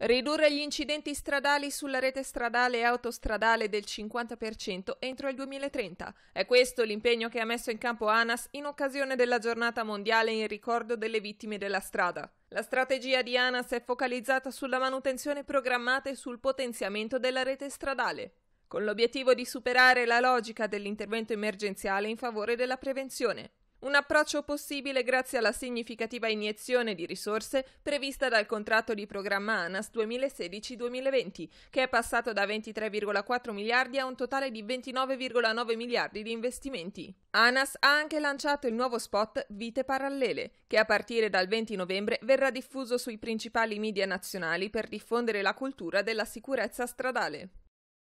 Ridurre gli incidenti stradali sulla rete stradale e autostradale del 50% entro il 2030. È questo l'impegno che ha messo in campo ANAS in occasione della giornata mondiale in ricordo delle vittime della strada. La strategia di ANAS è focalizzata sulla manutenzione programmata e sul potenziamento della rete stradale, con l'obiettivo di superare la logica dell'intervento emergenziale in favore della prevenzione. Un approccio possibile grazie alla significativa iniezione di risorse prevista dal contratto di programma ANAS 2016-2020, che è passato da 23,4 miliardi a un totale di 29,9 miliardi di investimenti. ANAS ha anche lanciato il nuovo spot Vite Parallele, che a partire dal 20 novembre verrà diffuso sui principali media nazionali per diffondere la cultura della sicurezza stradale.